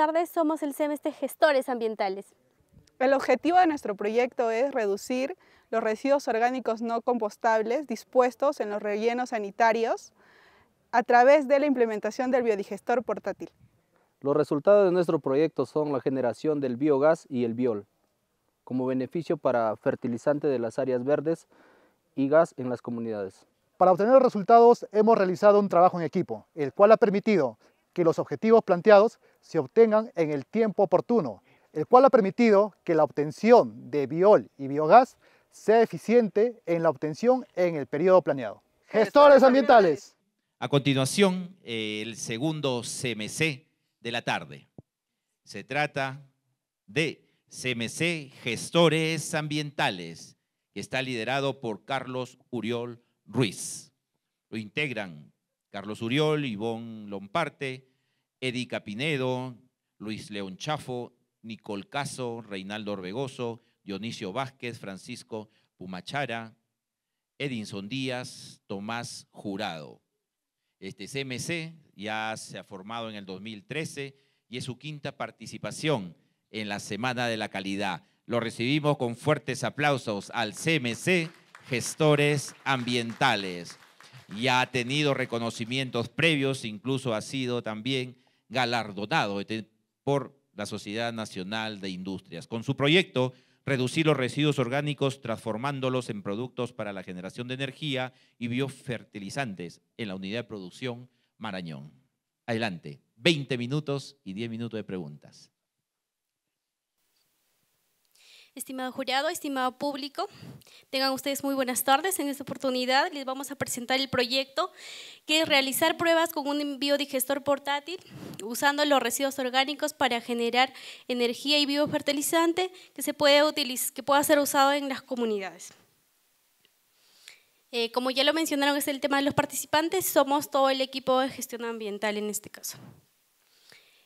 tardes, somos el semestre Gestores Ambientales. El objetivo de nuestro proyecto es reducir los residuos orgánicos no compostables dispuestos en los rellenos sanitarios a través de la implementación del biodigestor portátil. Los resultados de nuestro proyecto son la generación del biogás y el biol, como beneficio para fertilizante de las áreas verdes y gas en las comunidades. Para obtener los resultados hemos realizado un trabajo en equipo, el cual ha permitido que los objetivos planteados se obtengan en el tiempo oportuno, el cual ha permitido que la obtención de biol y biogás sea eficiente en la obtención en el periodo planeado. Gestores ambientales. A continuación, el segundo CMC de la tarde. Se trata de CMC Gestores Ambientales, que está liderado por Carlos Uriol Ruiz. Lo integran Carlos Uriol, Ivonne Lomparte, Edica Pinedo, Luis León Chafo, Nicol Caso, Reinaldo Orbegoso, Dionisio Vázquez, Francisco Pumachara, Edinson Díaz, Tomás Jurado. Este CMC ya se ha formado en el 2013 y es su quinta participación en la Semana de la Calidad. Lo recibimos con fuertes aplausos al CMC, gestores ambientales. Ya ha tenido reconocimientos previos, incluso ha sido también galardonado este, por la Sociedad Nacional de Industrias con su proyecto reducir los residuos orgánicos transformándolos en productos para la generación de energía y biofertilizantes en la unidad de producción Marañón. Adelante, 20 minutos y 10 minutos de preguntas. Estimado jurado, estimado público, tengan ustedes muy buenas tardes. En esta oportunidad les vamos a presentar el proyecto que es realizar pruebas con un biodigestor portátil usando los residuos orgánicos para generar energía y biofertilizante que, se puede utilizar, que pueda ser usado en las comunidades. Eh, como ya lo mencionaron, es el tema de los participantes, somos todo el equipo de gestión ambiental en este caso.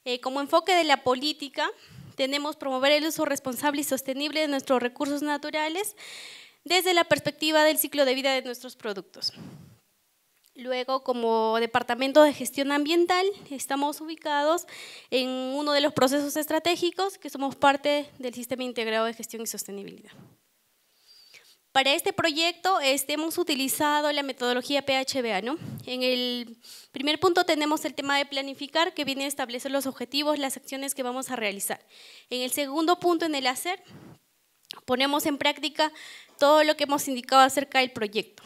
Eh, como enfoque de la política, tenemos promover el uso responsable y sostenible de nuestros recursos naturales desde la perspectiva del ciclo de vida de nuestros productos. Luego, como Departamento de Gestión Ambiental, estamos ubicados en uno de los procesos estratégicos que somos parte del Sistema Integrado de Gestión y Sostenibilidad. Para este proyecto este, hemos utilizado la metodología PHBA. ¿no? En el primer punto tenemos el tema de planificar, que viene a establecer los objetivos, las acciones que vamos a realizar. En el segundo punto, en el hacer, ponemos en práctica todo lo que hemos indicado acerca del proyecto.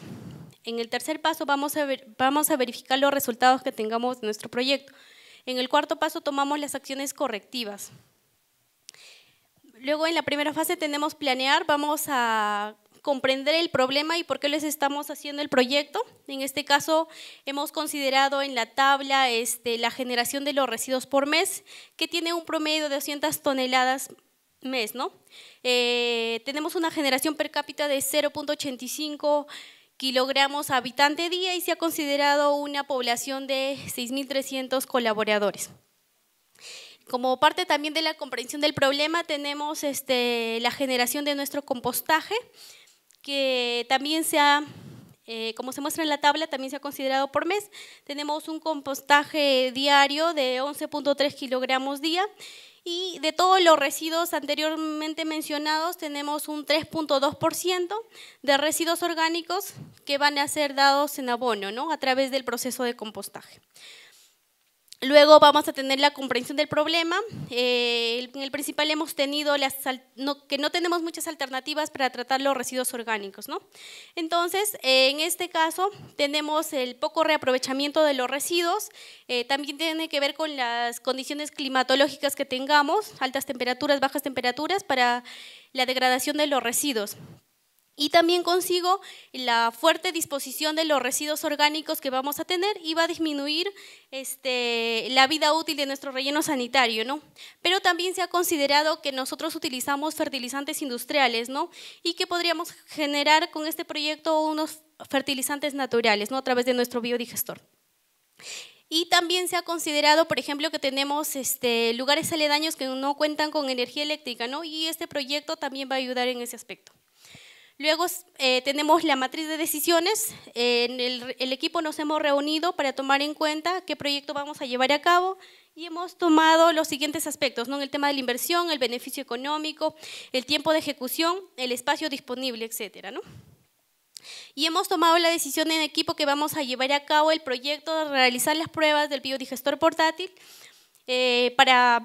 En el tercer paso vamos a, vamos a verificar los resultados que tengamos de nuestro proyecto. En el cuarto paso tomamos las acciones correctivas. Luego en la primera fase tenemos planear, vamos a comprender el problema y por qué les estamos haciendo el proyecto. En este caso, hemos considerado en la tabla este, la generación de los residuos por mes, que tiene un promedio de 200 toneladas mes. ¿no? Eh, tenemos una generación per cápita de 0.85 kilogramos habitante día y se ha considerado una población de 6.300 colaboradores. Como parte también de la comprensión del problema, tenemos este, la generación de nuestro compostaje, que también se ha, eh, como se muestra en la tabla, también se ha considerado por mes. Tenemos un compostaje diario de 11.3 kilogramos día y de todos los residuos anteriormente mencionados tenemos un 3.2% de residuos orgánicos que van a ser dados en abono ¿no? a través del proceso de compostaje. Luego vamos a tener la comprensión del problema. Eh, en el principal hemos tenido que no tenemos muchas alternativas para tratar los residuos orgánicos. ¿no? Entonces, eh, en este caso, tenemos el poco reaprovechamiento de los residuos. Eh, también tiene que ver con las condiciones climatológicas que tengamos, altas temperaturas, bajas temperaturas, para la degradación de los residuos. Y también consigo la fuerte disposición de los residuos orgánicos que vamos a tener y va a disminuir este, la vida útil de nuestro relleno sanitario, ¿no? Pero también se ha considerado que nosotros utilizamos fertilizantes industriales, ¿no? Y que podríamos generar con este proyecto unos fertilizantes naturales, ¿no? A través de nuestro biodigestor. Y también se ha considerado, por ejemplo, que tenemos este, lugares aledaños que no cuentan con energía eléctrica, ¿no? Y este proyecto también va a ayudar en ese aspecto. Luego eh, tenemos la matriz de decisiones. en el, equipo nos hemos reunido para tomar en cuenta qué proyecto vamos a llevar a cabo y hemos tomado los siguientes aspectos, ¿no? el tema de la inversión, el beneficio económico, el tiempo de ejecución, el espacio disponible, etcétera. Y hemos tomado la decisión en equipo que vamos a llevar a cabo el proyecto de realizar las pruebas del biodigestor portátil eh, para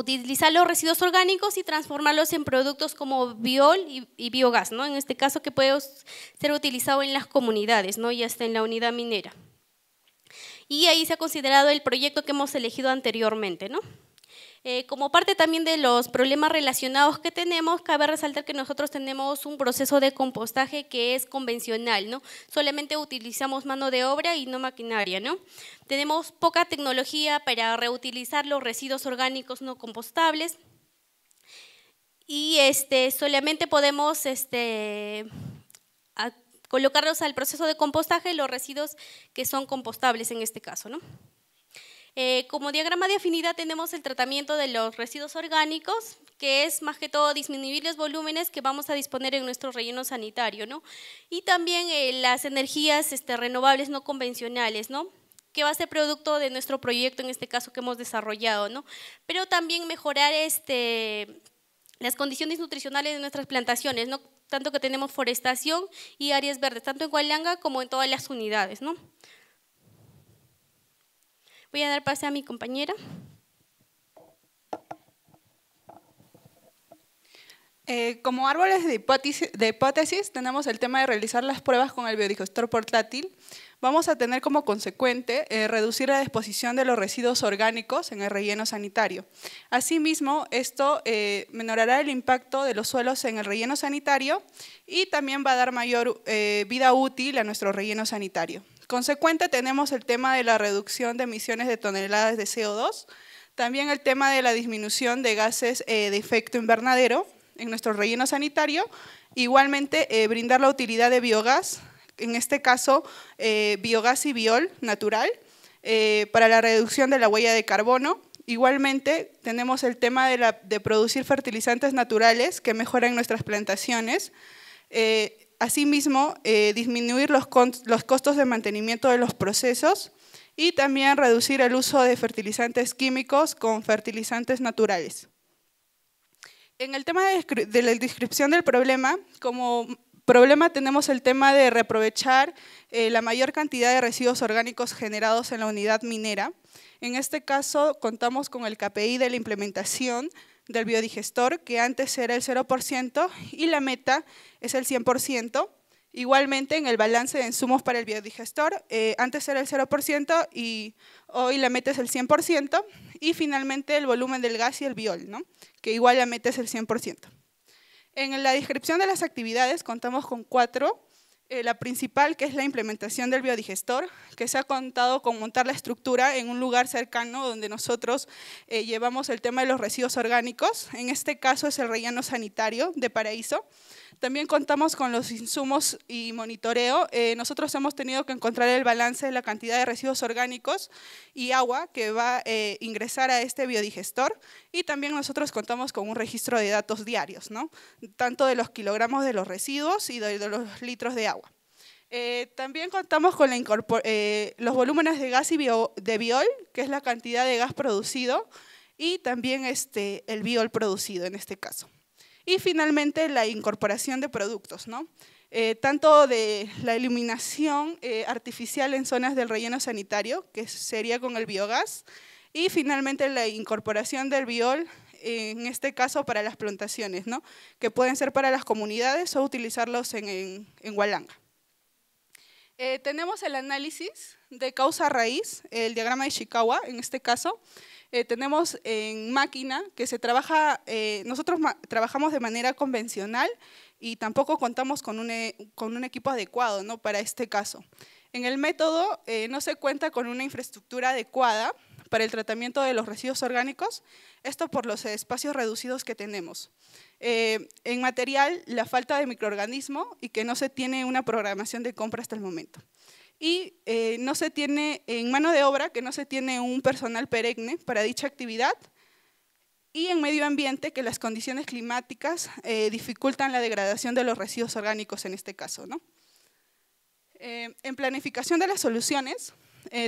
utilizar los residuos orgánicos y transformarlos en productos como biol y, biogás, ¿no? en este caso que puede ser utilizado en las comunidades ¿no? y hasta en la unidad minera. Y ahí se ha considerado el proyecto que hemos elegido anteriormente. ¿no? Eh, como parte también de los problemas relacionados que tenemos, cabe resaltar que nosotros tenemos un proceso de compostaje que es convencional, ¿no? Solamente utilizamos mano de obra y no maquinaria, ¿no? Tenemos poca tecnología para reutilizar los residuos orgánicos no compostables y este, solamente podemos este, colocarlos al proceso de compostaje los residuos que son compostables en este caso, ¿no? Eh, como diagrama de afinidad tenemos el tratamiento de los residuos orgánicos, que es más que todo disminuir los volúmenes que vamos a disponer en nuestro relleno sanitario, ¿no? Y también eh, las energías este, renovables no convencionales, ¿no? que va a ser producto de nuestro proyecto, en este caso que hemos desarrollado, ¿no? Pero también mejorar este, las condiciones nutricionales de nuestras plantaciones, ¿no? Tanto que tenemos forestación y áreas verdes, tanto en Hualanga como en todas las unidades, ¿no? Voy a dar pase a mi compañera. Eh, como árboles de hipótesis, tenemos el tema de realizar las pruebas con el biodigestor portátil. Vamos a tener como consecuente eh, reducir la exposición de los residuos orgánicos en el relleno sanitario. Asimismo, esto eh, menorará el impacto de los suelos en el relleno sanitario y también va a dar mayor vida útil a nuestro relleno sanitario consecuente tenemos el tema de la reducción de emisiones de toneladas de CO2, también el tema de la disminución de gases eh, de efecto invernadero en nuestro relleno sanitario, igualmente eh, brindar la utilidad de biogás, en este caso eh, biogás y biol natural, para la reducción de la huella de carbono, Igualmente, tenemos el tema de, producir fertilizantes naturales que mejoren nuestras plantaciones. Asimismo, eh, disminuir los, costos de mantenimiento de los procesos y también reducir el uso de fertilizantes químicos con fertilizantes naturales. En el tema de, la descripción del problema, como problema tenemos el tema de reaprovechar eh, la mayor cantidad de residuos orgánicos generados en la unidad minera. En este caso, contamos con el KPI de la implementación, del biodigestor, que antes era el 0%, y la meta es el 100%. Igualmente, en el balance de insumos para el biodigestor, eh, antes era el 0% y hoy la meta es el 100%. Y finalmente, el volumen del gas y el biol, ¿no? que igual la meta es el 100%. En la descripción de las actividades contamos con cuatro eh, la principal, que es la implementación del biodigestor, que se ha contado con montar la estructura en un lugar cercano donde nosotros eh, llevamos el tema de los residuos orgánicos. En este caso es el relleno sanitario de Paraíso. También contamos con los insumos y monitoreo. Eh, nosotros hemos tenido que encontrar el balance de la cantidad de residuos orgánicos y agua que va a eh, ingresar a este biodigestor. Y también nosotros contamos con un registro de datos diarios, ¿no? tanto de los kilogramos de los residuos y de los litros de agua. Eh, también contamos con los volúmenes de gas y de biol, que es la cantidad de gas producido, y también este, el biol producido en este caso. Y finalmente la incorporación de productos, ¿no? Eh, tanto de la iluminación eh, artificial en zonas del relleno sanitario, que sería con el biogás, y finalmente la incorporación del biol, en este caso para las plantaciones, ¿no? que pueden ser para las comunidades o utilizarlos en, en, Hualanga. Eh, tenemos el análisis de causa raíz, el diagrama de Ishikawa en este caso, eh, tenemos en máquina que se trabaja, eh, nosotros trabajamos de manera convencional y tampoco contamos eh, con un, equipo adecuado ¿no? para este caso. En el método no se cuenta con una infraestructura adecuada para el tratamiento de los residuos orgánicos, esto por los espacios reducidos que tenemos. en material, la falta de microorganismo y que no se tiene una programación de compra hasta el momento y eh, no se tiene en mano de obra que no se tiene un personal perenne para dicha actividad y en medio ambiente que las condiciones climáticas eh, dificultan la degradación de los residuos orgánicos en este caso. ¿no? Eh, en planificación de las soluciones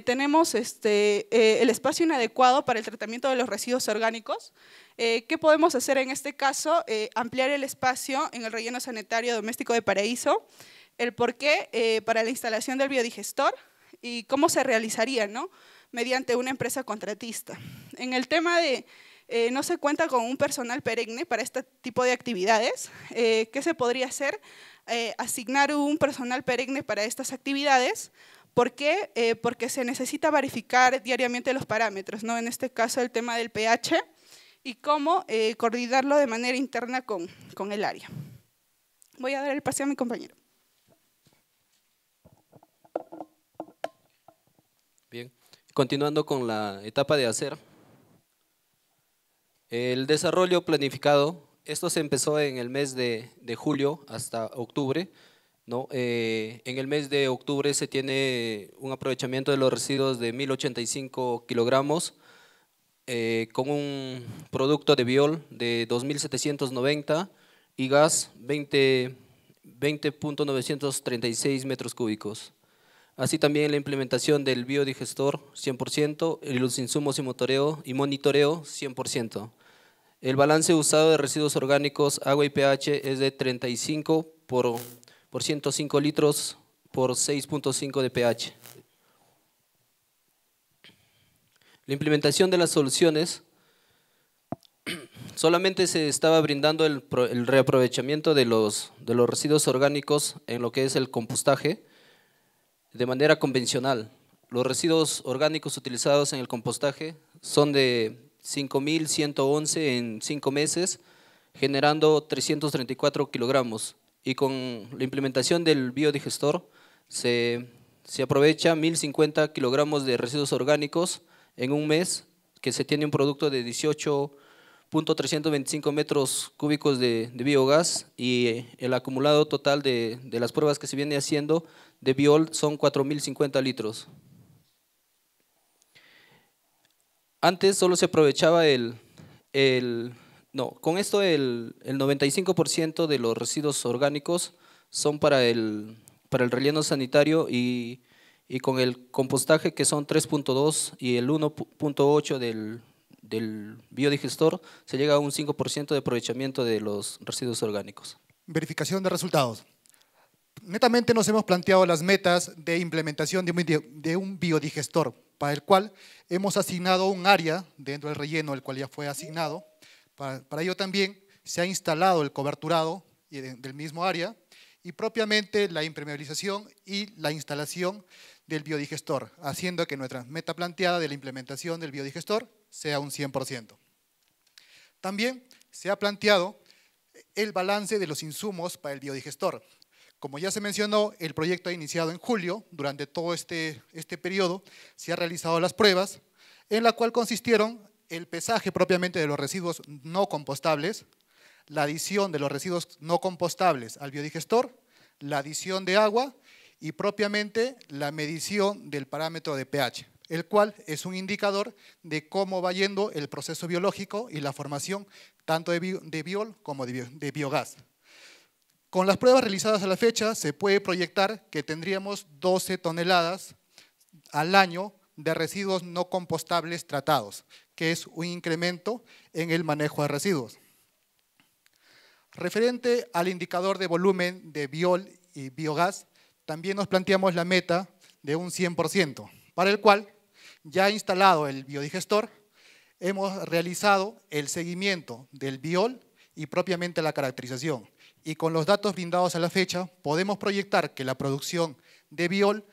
tenemos este, el espacio inadecuado para el tratamiento de los residuos orgánicos. ¿Qué podemos hacer en este caso? ampliar el espacio en el relleno sanitario doméstico de Paraíso, el porqué qué eh, para la instalación del biodigestor y cómo se realizaría, ¿no? Mediante una empresa contratista. En el tema de eh, no se cuenta con un personal perenne para este tipo de actividades, eh, ¿qué se podría hacer? asignar un personal perenne para estas actividades, ¿Por qué? porque se necesita verificar diariamente los parámetros, ¿no? en este caso el tema del pH y cómo coordinarlo de manera interna con, el área. Voy a dar el pase a mi compañero. Continuando con la etapa de hacer, el desarrollo planificado, esto se empezó en el mes de, julio hasta octubre. Eh, en el mes de octubre se tiene un aprovechamiento de los residuos de 1.085 kilogramos, eh, con un producto de biol de 2.790 y gas 20.936 metros cúbicos. Así también la implementación del biodigestor 100%, los insumos y, motoreo, y monitoreo 100%. El balance usado de residuos orgánicos, agua y pH es de 35 por, 105 litros por 6.5 de pH. La implementación de las soluciones solamente se estaba brindando el, el reaprovechamiento de los residuos orgánicos en lo que es el compostaje, de manera convencional. Los residuos orgánicos utilizados en el compostaje son de 5.111 en 5 meses, generando 334 kilogramos. Y con la implementación del biodigestor se, se aprovecha 1.050 kilogramos de residuos orgánicos en un mes, que se tiene un producto de 18.325 metros cúbicos de, biogás y el acumulado total de, de las pruebas que se viene haciendo de Biol son 4.050 litros. Antes solo se aprovechaba el, no, con esto el, 95% de los residuos orgánicos son para el, para el relleno sanitario y, con el compostaje que son 3.2 y el 1.8 del biodigestor se llega a un 5% de aprovechamiento de los residuos orgánicos. Verificación de resultados netamente nos hemos planteado las metas de implementación de un, biodigestor, para el cual hemos asignado un área dentro del relleno, el cual ya fue asignado. Para, ello también se ha instalado el coberturado eh, del mismo área y propiamente la impermeabilización y la instalación del biodigestor, haciendo que nuestra meta planteada de la implementación del biodigestor sea un 100%. También se ha planteado el balance de los insumos para el biodigestor, como ya se mencionó, el proyecto ha iniciado en julio, durante todo este, este periodo se han realizado las pruebas, en la cual consistieron el pesaje propiamente de los residuos no compostables, la adición de los residuos no compostables al biodigestor, la adición de agua y propiamente la medición del parámetro de pH, el cual es un indicador de cómo va yendo el proceso biológico y la formación tanto de, biol como de biogás. Con las pruebas realizadas a la fecha, se puede proyectar que tendríamos 12 toneladas al año de residuos no compostables tratados, que es un incremento en el manejo de residuos. Referente al indicador de volumen de biol y biogás, también nos planteamos la meta de un 100%, para el cual, ya instalado el biodigestor, hemos realizado el seguimiento del biol y propiamente la caracterización y con los datos brindados a la fecha, podemos proyectar que la producción de biol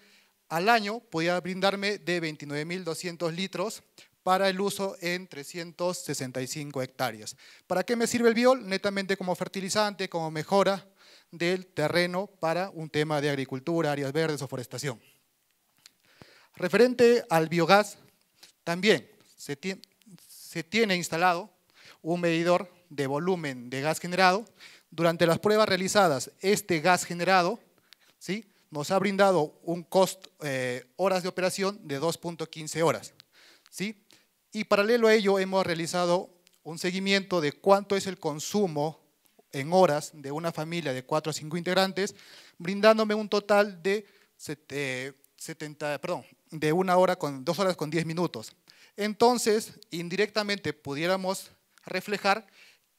al año podía brindarme de 29.200 litros para el uso en 365 hectáreas. ¿Para qué me sirve el biol? Netamente como fertilizante, como mejora del terreno para un tema de agricultura, áreas verdes o forestación. Referente al biogás, también se, tiene instalado un medidor de volumen de gas generado durante las pruebas realizadas, este gas generado ¿sí? nos ha brindado un cost eh, horas de operación de 2.15 horas. ¿sí? Y paralelo a ello hemos realizado un seguimiento de cuánto es el consumo en horas de una familia de 4 a 5 integrantes, brindándome un total de, 70, perdón, de una hora con 2 horas con 10 minutos. Entonces, indirectamente pudiéramos reflejar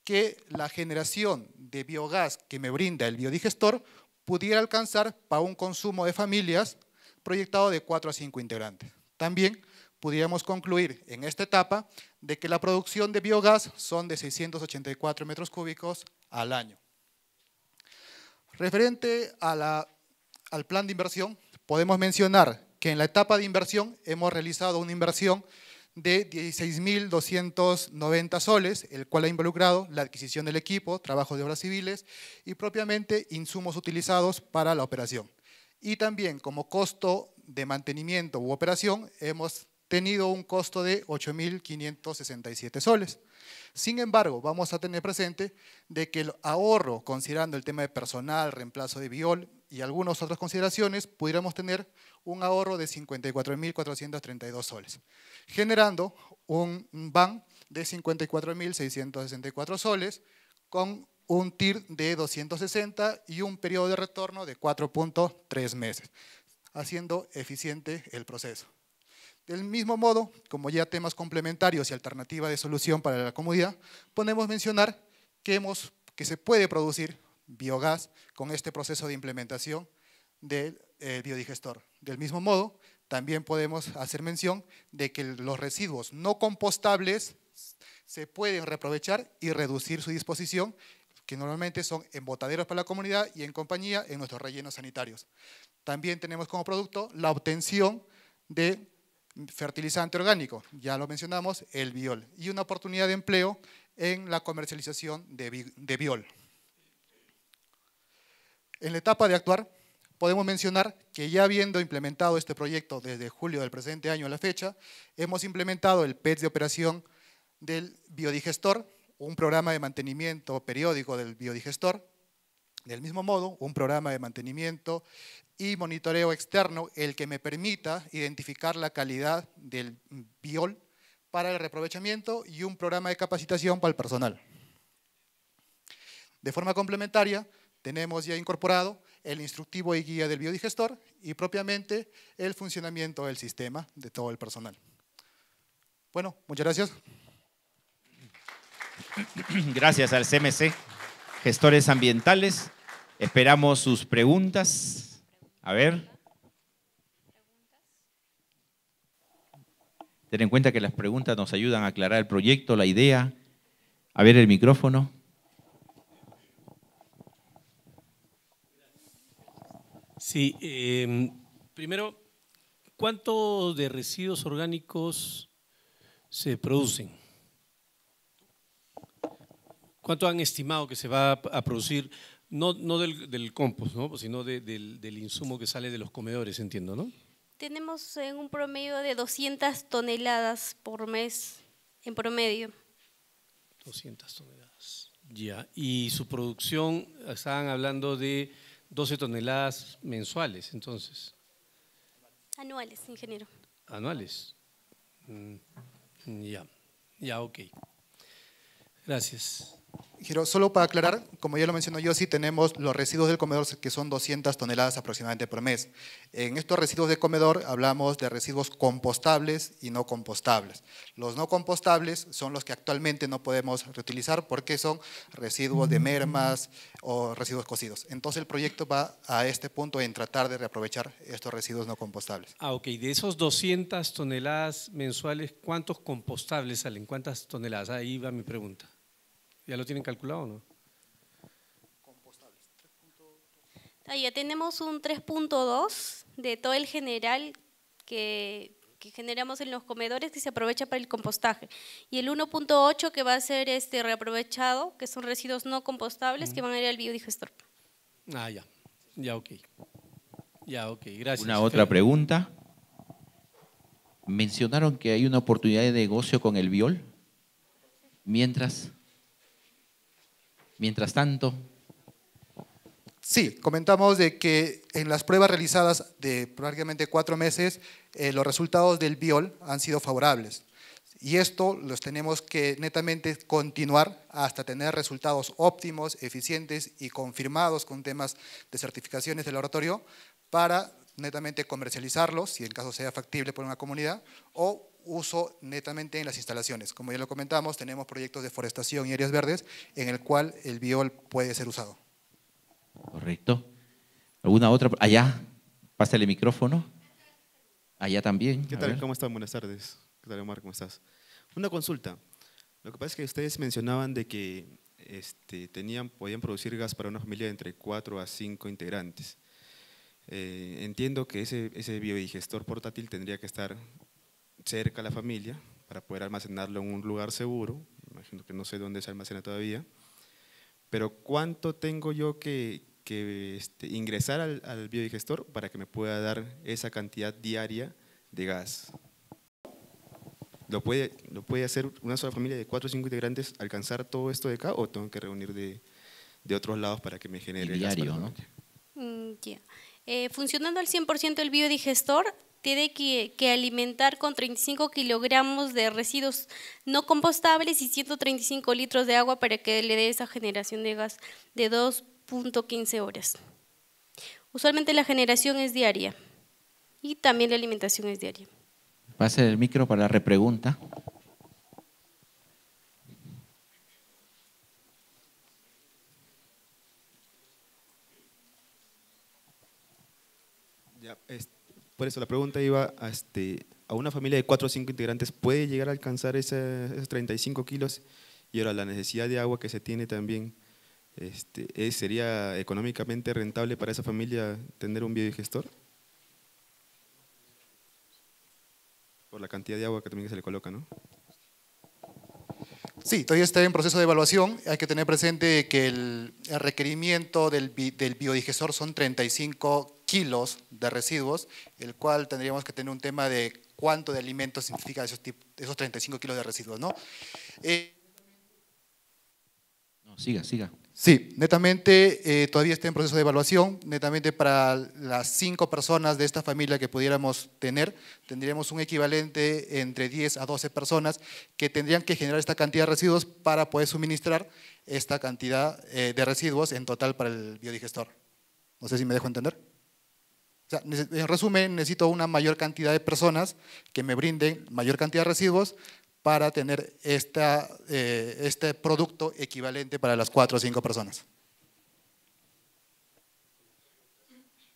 que la generación de biogás que me brinda el biodigestor pudiera alcanzar para un consumo de familias proyectado de 4 a 5 integrantes. También pudiéramos concluir en esta etapa de que la producción de biogás son de 684 metros cúbicos al año. Referente a al plan de inversión, podemos mencionar que en la etapa de inversión hemos realizado una inversión de 16.290 soles, el cual ha involucrado la adquisición del equipo, trabajo de obras civiles y propiamente insumos utilizados para la operación. Y también como costo de mantenimiento u operación hemos tenido un costo de 8.567 soles. Sin embargo, vamos a tener presente de que el ahorro, considerando el tema de personal, reemplazo de viol, y algunas otras consideraciones, pudiéramos tener un ahorro de 54.432 soles, generando un BAN de 54.664 soles con un TIR de 260 y un periodo de retorno de 4.3 meses, haciendo eficiente el proceso. Del mismo modo, como ya temas complementarios y alternativa de solución para la comunidad, podemos mencionar que, hemos, que se puede producir biogás con este proceso de implementación del eh, biodigestor. Del mismo modo, también podemos hacer mención de que los residuos no compostables se pueden reprovechar y reducir su disposición, que normalmente son en botaderos para la comunidad y en compañía en nuestros rellenos sanitarios. También tenemos como producto la obtención de fertilizante orgánico, ya lo mencionamos, el biol, y una oportunidad de empleo en la comercialización de biol. En la etapa de actuar, podemos mencionar que ya habiendo implementado este proyecto desde julio del presente año a la fecha, hemos implementado el PET de operación del biodigestor, un programa de mantenimiento periódico del biodigestor, del mismo modo, un programa de mantenimiento y monitoreo externo, el que me permita identificar la calidad del biol para el reprovechamiento y un programa de capacitación para el personal. De forma complementaria, tenemos ya incorporado el instructivo y guía del biodigestor y propiamente el funcionamiento del sistema de todo el personal. Bueno, muchas gracias. Gracias al CMC, gestores ambientales. Esperamos sus preguntas. A ver. Ten en cuenta que las preguntas nos ayudan a aclarar el proyecto, la idea. A ver el micrófono. Sí, em, primero, ¿cuánto de residuos orgánicos se producen? ¿Cuánto han estimado que se va a producir? No, del, compost, ¿no? sino del, del, insumo que sale de los comedores, entiendo, ¿no? Tenemos en un promedio de 200 toneladas por mes, en promedio. 200 toneladas, ya. Y su producción, estaban hablando de 12 toneladas mensuales, entonces. Anuales, ingeniero. Anuales. Mm, ya, ya, ok. Gracias. Giro, solo para aclarar, como ya lo mencionó yo, sí tenemos los residuos del comedor que son 200 toneladas aproximadamente por mes. En estos residuos de comedor hablamos de residuos compostables y no compostables. Los no compostables son los que actualmente no podemos reutilizar porque son residuos de mermas o residuos cocidos. Entonces el proyecto va a este punto en tratar de reaprovechar estos residuos no compostables. Ah, ok. De esos 200 toneladas mensuales, ¿cuántos compostables salen? ¿Cuántas toneladas? Ahí va mi pregunta. ¿Ya lo tienen calculado o no? Ah, ya tenemos un 3.2 de todo el general que, generamos en los comedores que se aprovecha para el compostaje. Y el 1.8 que va a ser este reaprovechado, que son residuos no compostables que van a ir al biodigestor. Ah, ya. Ya, ok. Ya, ok. Gracias. Una otra pregunta. Mencionaron que hay una oportunidad de negocio con el BIOL? Mientras... Mientras tanto... Sí, comentamos de que en las pruebas realizadas de prácticamente cuatro meses, eh, los resultados del biol han sido favorables. Y esto los tenemos que netamente continuar hasta tener resultados óptimos, eficientes y confirmados con temas de certificaciones del laboratorio para netamente comercializarlos, si en caso sea factible por una comunidad, o uso netamente en las instalaciones. Como ya lo comentamos, tenemos proyectos de forestación y áreas verdes en el cual el biol puede ser usado. Correcto. ¿Alguna otra? Allá, pásale el micrófono. Allá también. ¿Qué tal? ¿Cómo están? Buenas tardes. ¿Qué tal, Omar? ¿Cómo estás? Una consulta. Lo que pasa es que ustedes mencionaban de que este, tenían, podían producir gas para una familia de entre 4 a 5 integrantes. Eh, entiendo que ese, ese biodigestor portátil tendría que estar cerca a la familia para poder almacenarlo en un lugar seguro. Imagino que no sé dónde se almacena todavía. Pero ¿cuánto tengo yo que, este, ingresar al, biodigestor para que me pueda dar esa cantidad diaria de gas? ¿Lo puede, ¿Lo puede hacer una sola familia de cuatro o cinco integrantes alcanzar todo esto de acá o tengo que reunir de, otros lados para que me genere diario, el gas? Diario, ¿no? Mm, eh, funcionando al 100% el biodigestor, tiene que, alimentar con 35 kilogramos de residuos no compostables y 135 litros de agua para que le dé esa generación de gas de 2.15 horas. Usualmente la generación es diaria y también la alimentación es diaria. Pase el micro para la repregunta. Por eso la pregunta iba a, este, a una familia de 4 o 5 integrantes, ¿puede llegar a alcanzar esos 35 kilos? Y ahora la necesidad de agua que se tiene también, este, ¿sería económicamente rentable para esa familia tener un biodigestor? Por la cantidad de agua que también se le coloca, ¿no? Sí, todavía está en proceso de evaluación. Hay que tener presente que el, requerimiento del, biodigestor son 35 kilos, kilos de residuos, el cual tendríamos que tener un tema de cuánto de alimentos significa esos, esos 35 kilos de residuos, eh, ¿no? siga, siga. Sí, netamente eh, todavía está en proceso de evaluación. Netamente para las cinco personas de esta familia que pudiéramos tener, tendríamos un equivalente entre 10 a 12 personas que tendrían que generar esta cantidad de residuos para poder suministrar esta cantidad eh, de residuos en total para el biodigestor. No sé si me dejo entender en resumen, necesito una mayor cantidad de personas que me brinden mayor cantidad de residuos para tener eh, este producto equivalente para las cuatro o cinco personas.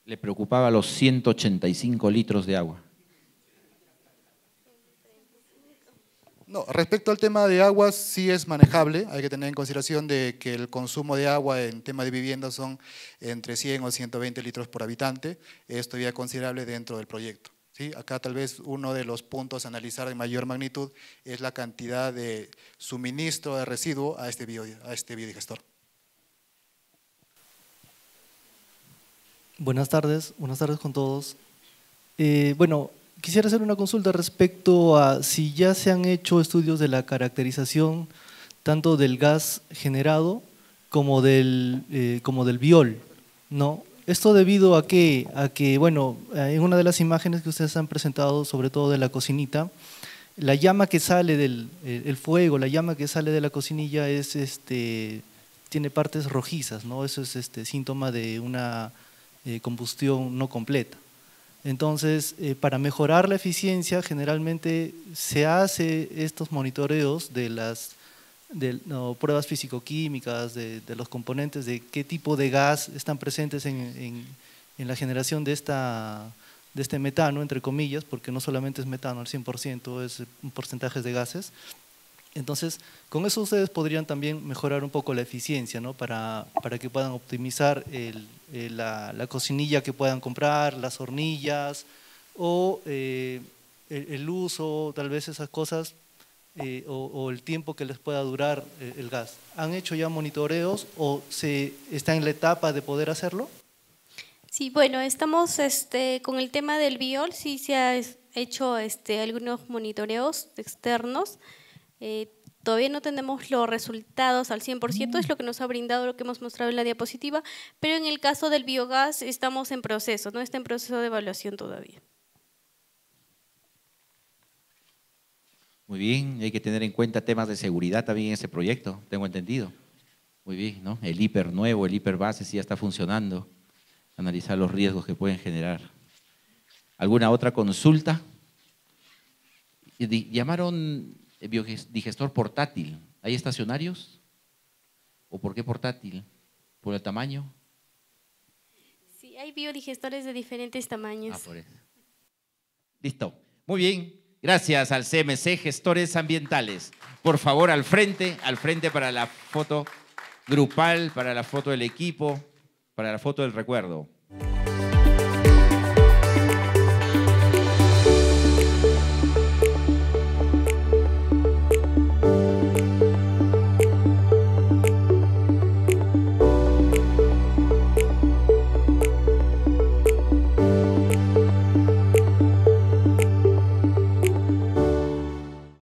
Le preocupaba los 185 litros de agua. respecto al tema de agua, sí es manejable. Hay que tener en consideración de que el consumo de agua en tema de vivienda son entre 100 o 120 litros por habitante. Es considerable dentro del proyecto. ¿sí? Acá tal vez uno de los puntos a analizar de mayor magnitud es la cantidad de suministro de residuo a este, a este biodigestor. Buenas tardes, buenas tardes con todos. Eh, bueno, quisiera hacer una consulta respecto a si ya se han hecho estudios de la caracterización tanto del gas generado como del, eh, como del biol, ¿no? Esto debido a que, a que, bueno, eh, en una de las imágenes que ustedes han presentado, sobre todo de la cocinita, la llama que sale del eh, el fuego, la llama que sale de la cocinilla es, este, tiene partes rojizas, ¿no? Eso es este síntoma de una combustión no completa. Entonces, eh, para mejorar la eficiencia, generalmente se hace estos monitoreos de las pruebas fisicoquímicas, de, de, los componentes, de qué tipo de gas están presentes en, la generación de, esta, de este metano, entre comillas, porque no solamente es metano al 100%, es un porcentaje de gases. Entonces, con eso ustedes podrían también mejorar un poco la eficiencia, ¿no? para que puedan optimizar el, eh, la, cocinilla que puedan comprar, las hornillas o eh, el, uso, tal vez esas cosas, eh, o, el tiempo que les pueda durar el, gas. ¿Han hecho ya monitoreos o se está en la etapa de poder hacerlo? Sí, bueno, estamos este, con el tema del biol, sí se ha hecho este, algunos monitoreos externos. Todavía no tenemos los resultados al 100%, es mm. lo que nos ha brindado lo que hemos mostrado en la diapositiva, pero en el caso del biogás estamos en proceso, no está en proceso de evaluación todavía. Muy bien, hay que tener en cuenta temas de seguridad también en ese proyecto, tengo entendido. Muy bien, ¿no? El hiper nuevo, el hiper base sí ya está funcionando. Analizar los riesgos que pueden generar. ¿Alguna otra consulta? Llamaron el eh, biodigestor portátil. ¿Hay estacionarios? ¿O por qué portátil? ¿Por el tamaño? Sí, hay biodigestores de diferentes tamaños. Ah, por eso. Listo. Muy bien. Gracias al CMC Gestores Ambientales. Por favor, al frente, al frente para la foto grupal, para la foto del equipo, para la foto del recuerdo.